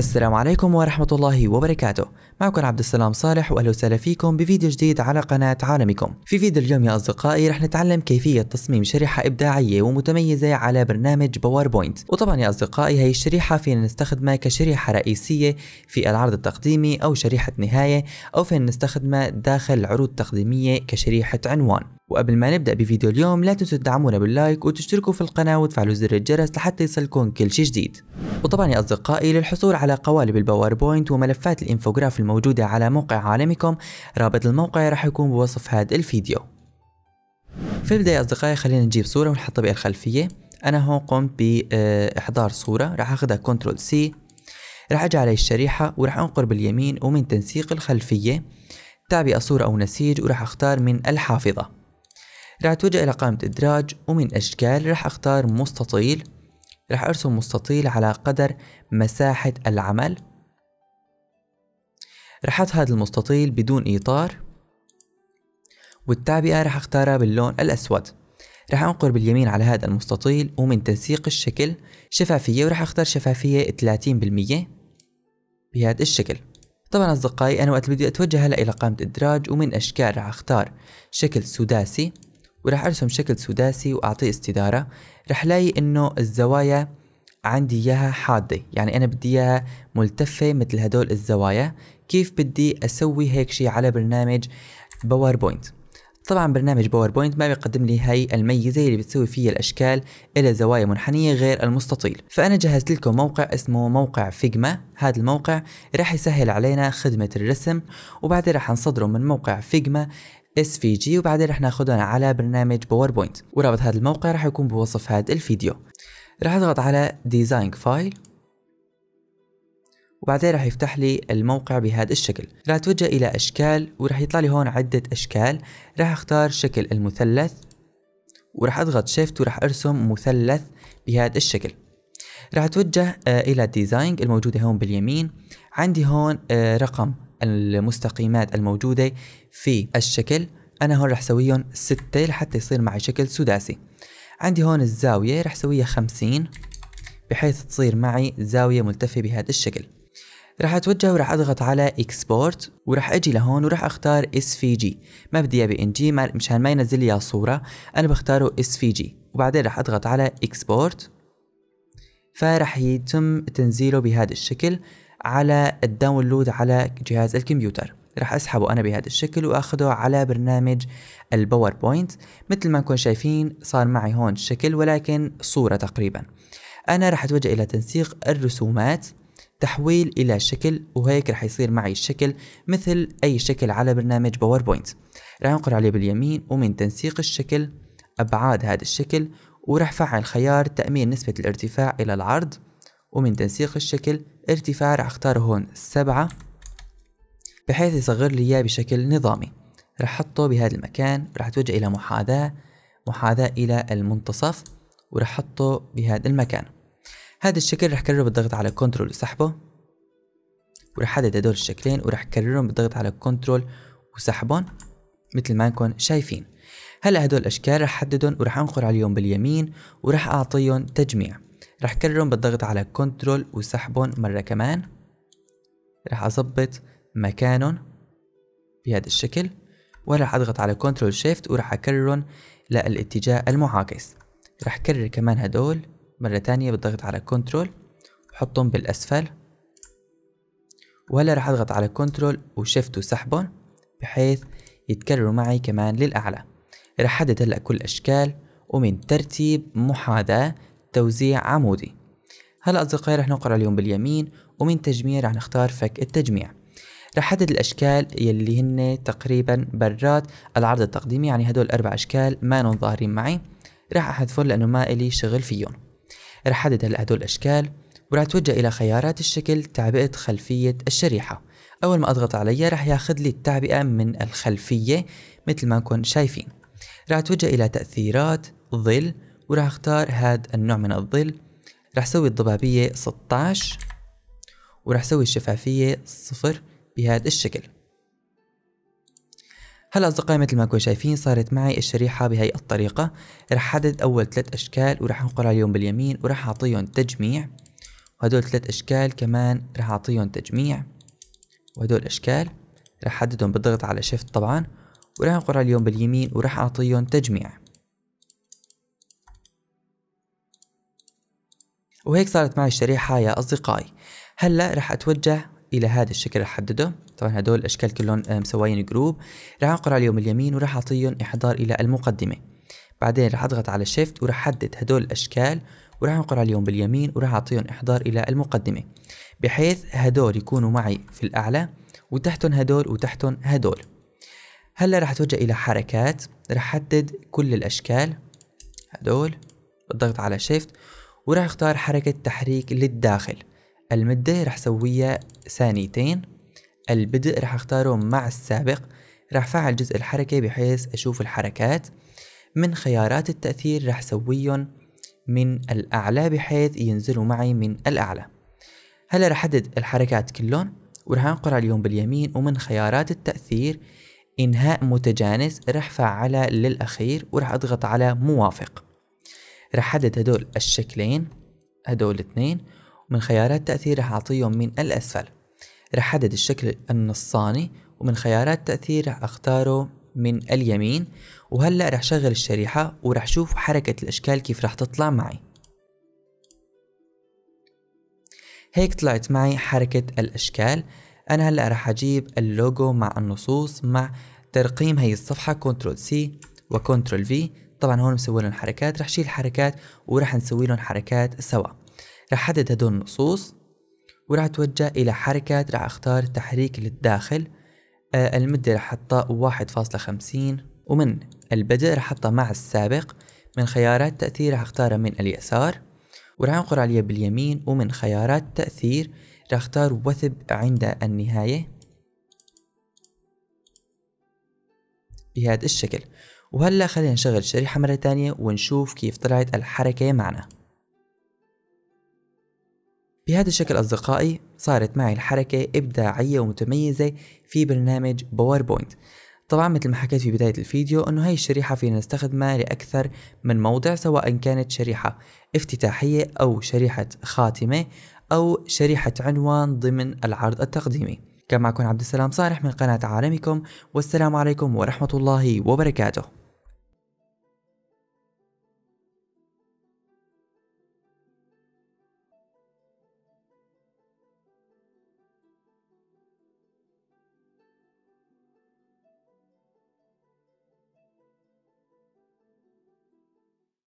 السلام عليكم ورحمة الله وبركاته معكم عبد السلام صالح واهلا وسهلا فيكم بفيديو جديد على قناة عالمكم في فيديو اليوم يا اصدقائي رح نتعلم كيفية تصميم شريحة ابداعية ومتميزة على برنامج باوربوينت وطبعا يا اصدقائي هي الشريحة فينا نستخدمها كشريحة رئيسية في العرض التقديمي او شريحة نهاية او فينا نستخدمها داخل عروض تقديمية كشريحة عنوان وقبل ما نبدأ بفيديو اليوم لا تنسوا تدعمونا باللايك وتشتركوا في القناة وتفعلوا زر الجرس لحتى يصلكم كل شيء جديد وطبعا يا أصدقائي للحصول على قوالب الباوربوينت وملفات الإنفوغراف الموجودة على موقع عالمكم رابط الموقع راح يكون بوصف هذا الفيديو في البداية أصدقائي خلينا نجيب صورة ونحطها بها الخلفية أنا هون قمت بإحضار صورة راح أخذها كنترول سي راح أجي على الشريحة وراح أنقر باليمين ومن تنسيق الخلفية تابع صورة أو نسيج وراح أختار من الحافظة راح اتوجه الى قائمة ادراج ومن اشكال راح اختار مستطيل راح ارسم مستطيل على قدر مساحة العمل راح احط هذا المستطيل بدون اطار والتعبئة راح اختارها باللون الاسود راح انقر باليمين على هذا المستطيل ومن تنسيق الشكل شفافية وراح اختار شفافية 30% بهذا الشكل طبعا اصدقائي انا وقت بدي اتوجه هلا الى قائمة ادراج ومن اشكال راح اختار شكل سداسي وراح ارسم شكل سداسي واعطيه استدارة راح الاقي انه الزوايا عندي اياها حادة يعني انا بدي اياها ملتفة مثل هدول الزوايا كيف بدي اسوي هيك شيء على برنامج باوربوينت طبعا برنامج باوربوينت ما بيقدم لي هاي الميزة اللي بتسوي فيها الأشكال إلى زوايا منحنية غير المستطيل فأنا جهزت لكم موقع اسمه موقع فيجما هذا الموقع راح يسهل علينا خدمة الرسم وبعدين راح نصدره من موقع فيجما اس في جي وبعدين رح ناخذهم على برنامج باوربوينت ورابط هذا الموقع رح يكون بوصف هذا الفيديو رح اضغط على ديزاين فايل وبعدين راح يفتح لي الموقع بهذا الشكل راح اتوجه الى اشكال وراح يطلع لي هون عدة اشكال راح اختار شكل المثلث وراح اضغط شيفت وراح ارسم مثلث بهذا الشكل راح اتوجه آه، الى الديزاين الموجودة هون باليمين عندي هون آه، رقم المستقيمات الموجودة في الشكل أنا هون رح سويهم ستة لحتى يصير معي شكل سداسي عندي هون الزاوية رح سويها خمسين بحيث تصير معي زاوية ملتفة بهذا الشكل راح اتوجه وراح اضغط على اكسبورت وراح اجي لهون وراح اختار اس في جي ما بدي اياه إن جي مشان ما ينزل لي صوره انا بختاره اس في جي وبعدين راح اضغط على اكسبورت فراح يتم تنزيله بهذا الشكل على الداونلود على جهاز الكمبيوتر راح اسحبه انا بهذا الشكل واخده على برنامج الباوربوينت مثل ما نكون شايفين صار معي هون شكل ولكن صورة تقريبا انا راح اتوجه الى تنسيق الرسومات تحويل الى شكل وهيك راح يصير معي الشكل مثل اي شكل على برنامج باوربوينت راح انقر عليه باليمين ومن تنسيق الشكل ابعاد هذا الشكل وراح فعل خيار تأمين نسبة الارتفاع الى العرض ومن تنسيق الشكل ارتفاع رح اختار هون سبعة بحيث يصغر لي اياه بشكل نظامي رح حطه بهذا المكان رح اتوجه الى محاذاة محاذاة الى المنتصف ورح حطه بهذا المكان هذا الشكل رح كرره بالضغط على كنترول وسحبه ورح احدد هدول الشكلين ورح كررهم بالضغط على كنترول وسحبهم مثل ما انكم شايفين هلا هدول الاشكال رح احددهم ورح انقر عليهم باليمين ورح اعطيهم تجميع راح كررهم بالضغط على كنترول وسحبهم مرة كمان راح اظبط مكانهم بهذا الشكل وراح اضغط على كنترول شيفت وراح اكررهم للاتجاه المعاكس راح كرر كمان هدول مرة تانية بالضغط على كنترول وحطهم بالاسفل وهلا راح اضغط على كنترول وشيفت وسحبهم بحيث يتكرروا معي كمان للاعلى راح احدد هلا كل اشكال ومن ترتيب محاذاة توزيع عمودي هلا أصدقائي رح نقرأ اليوم باليمين ومن تجميع رح نختار فك التجميع رح حدد الأشكال يلي هن تقريبا برات العرض التقديمي يعني هدول أربع أشكال ما ظاهرين معي رح أحذفهم لأنه ما إلي شغل فيهم رح حدد هلا هدول الأشكال ورح أتوجه إلى خيارات الشكل تعبئة خلفية الشريحة أول ما أضغط عليها رح ياخذ لي التعبئة من الخلفية مثل ما نكون شايفين رح أتوجه إلى تأثيرات ظل وراح اختار هاد النوع من الظل راح اسوي الضبابية 16 وراح اسوي الشفافية صفر بهذا الشكل هلا أصدقائي مثل ما كنتم شايفين صارت معي الشريحة بهاي الطريقة راح حدد أول ثلاث أشكال وراح انقر عليهم باليمين وراح أعطيهم تجميع وهدول ثلاث أشكال كمان راح أعطيهم تجميع وهدول أشكال راح أحددهم بالضغط على شيفت طبعا وراح انقر عليهم باليمين وراح أعطيهم تجميع وهيك صارت معي الشريحة يا أصدقائي هلأ رح أتوجه إلى هذا الشكل رح أحدده طبعا هدول الأشكال كلهم مسويين جروب رح أنقر عليهم اليمين ورح أعطيهم إحضار إلى المقدمة بعدين رح أضغط على شيفت ورح أحدد هدول الأشكال وراح انقر عليهم باليمين وراح اعطيهم احضار الى المقدمة بحيث هدول يكونوا معي في الاعلى وتحتهم هدول وتحتهم هدول هلا راح اتوجه الى حركات راح احدد كل الاشكال هدول بالضغط على شيفت وراح اختار حركة تحريك للداخل المدة راح اسويها ثانيتين البدء راح اختاره مع السابق راح فعل جزء الحركة بحيث اشوف الحركات من خيارات التأثير راح سويهم من الأعلى بحيث ينزلوا معي من الأعلى هلا راح أحدد الحركات كلهم وراح أنقر عليهم باليمين ومن خيارات التأثير إنهاء متجانس راح فعلها للأخير وراح أضغط على موافق راح احدد هدول الشكلين هدول الاثنين ومن خيارات تأثير راح أعطيهم من الأسفل راح احدد الشكل النصاني ومن خيارات تأثير راح أختاره من اليمين وهلأ راح شغل الشريحة وراح شوف حركة الأشكال كيف راح تطلع معي هيك طلعت معي حركة الأشكال أنا هلأ راح أجيب اللوجو مع النصوص مع ترقيم هي الصفحة كنترول سي وكنترول في طبعا هون مسوي لهم حركات رح شيل حركات ورح نسوي لهم حركات سوا رح حدد هدول النصوص ورح اتوجه الى حركات رح اختار تحريك للداخل آه المدة رح احطها واحد فاصلة خمسين ومن البدء رح احطها مع السابق من خيارات تأثير رح اختارها من اليسار ورح انقر عليها باليمين ومن خيارات تأثير رح اختار وثب عند النهاية بهذا الشكل وهلا خلينا نشغل الشريحة مرة تانية ونشوف كيف طلعت الحركة معنا بهذا الشكل أصدقائي صارت معي الحركة إبداعية ومتميزة في برنامج باوربوينت طبعا مثل ما حكيت في بداية الفيديو أنه هاي الشريحة فينا نستخدمها لأكثر من موضع سواء كانت شريحة افتتاحية أو شريحة خاتمة أو شريحة عنوان ضمن العرض التقديمي كان معكم عبد السلام صالح من قناة عالمكم والسلام عليكم ورحمة الله وبركاته